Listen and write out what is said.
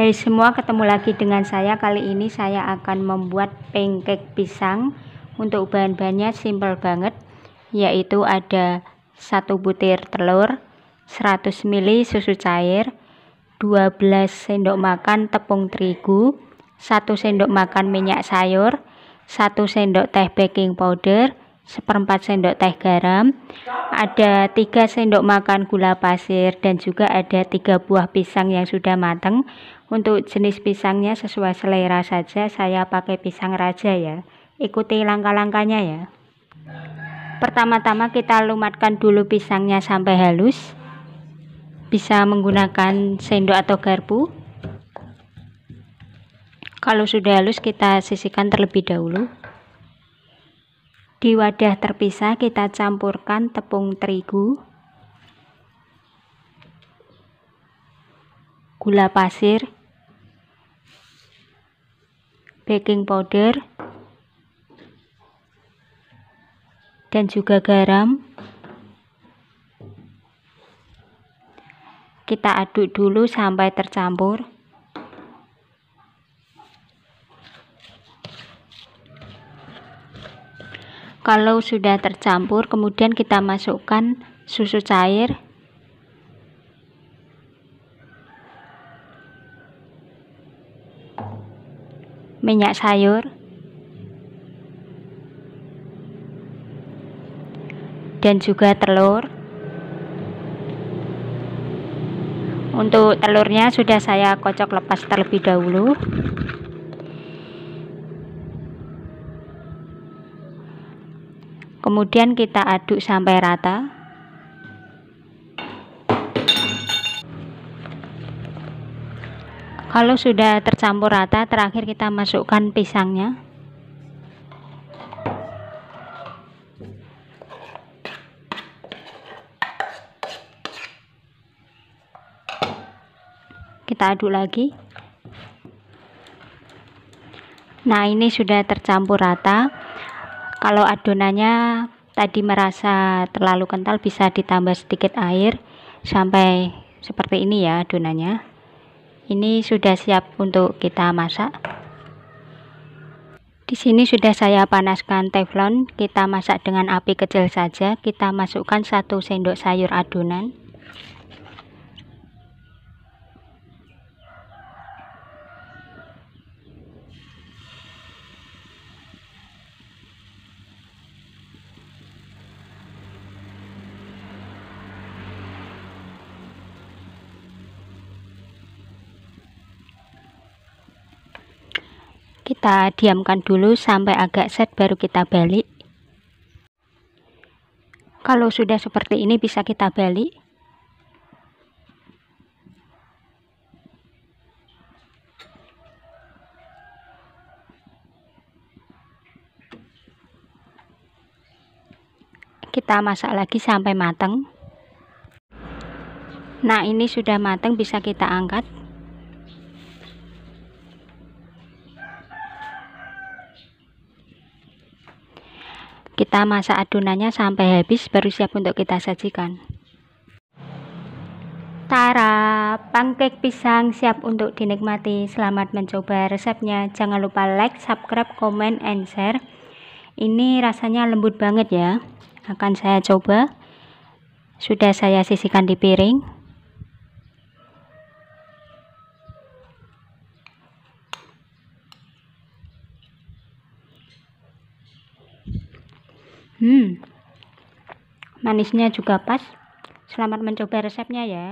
Hai semua, ketemu lagi dengan saya. Kali ini saya akan membuat pancake pisang. Untuk bahan-bahannya simple banget, yaitu ada satu butir telur, 100 ml susu cair, 12 sendok makan tepung terigu, 1 sendok makan minyak sayur, 1 sendok teh baking powder, seperempat sendok teh garam, ada 3 sendok makan gula pasir dan juga ada 3 buah pisang yang sudah matang. Untuk jenis pisangnya sesuai selera saja, saya pakai pisang raja ya. Ikuti langkah-langkahnya ya. Pertama-tama kita lumatkan dulu pisangnya sampai halus. Bisa menggunakan sendok atau garpu. Kalau sudah halus kita sisihkan terlebih dahulu. Di wadah terpisah kita campurkan tepung terigu, gula pasir, baking powder, dan juga garam. Kita aduk dulu sampai tercampur. kalau sudah tercampur kemudian kita masukkan susu cair minyak sayur dan juga telur untuk telurnya sudah saya kocok lepas terlebih dahulu kemudian kita aduk sampai rata kalau sudah tercampur rata terakhir kita masukkan pisangnya kita aduk lagi nah ini sudah tercampur rata kalau adonannya tadi merasa terlalu kental bisa ditambah sedikit air sampai seperti ini ya adonannya. Ini sudah siap untuk kita masak. Di sini sudah saya panaskan teflon, kita masak dengan api kecil saja. Kita masukkan satu sendok sayur adonan. kita diamkan dulu sampai agak set baru kita balik kalau sudah seperti ini bisa kita balik kita masak lagi sampai matang nah ini sudah matang bisa kita angkat Kita masak adonannya sampai habis baru siap untuk kita sajikan. Tara, pancake pisang siap untuk dinikmati. Selamat mencoba resepnya. Jangan lupa like, subscribe, comment, and share. Ini rasanya lembut banget ya. Akan saya coba. Sudah saya sisihkan di piring. Hmm, manisnya juga pas. Selamat mencoba resepnya ya.